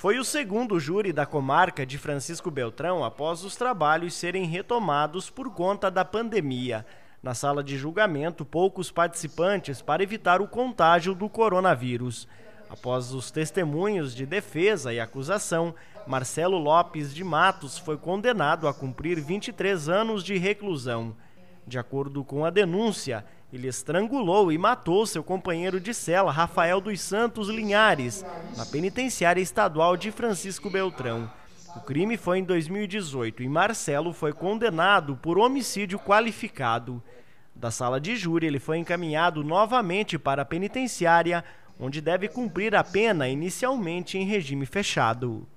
Foi o segundo júri da comarca de Francisco Beltrão após os trabalhos serem retomados por conta da pandemia. Na sala de julgamento, poucos participantes para evitar o contágio do coronavírus. Após os testemunhos de defesa e acusação, Marcelo Lopes de Matos foi condenado a cumprir 23 anos de reclusão. De acordo com a denúncia, ele estrangulou e matou seu companheiro de cela, Rafael dos Santos Linhares, na penitenciária estadual de Francisco Beltrão. O crime foi em 2018 e Marcelo foi condenado por homicídio qualificado. Da sala de júri, ele foi encaminhado novamente para a penitenciária, onde deve cumprir a pena inicialmente em regime fechado.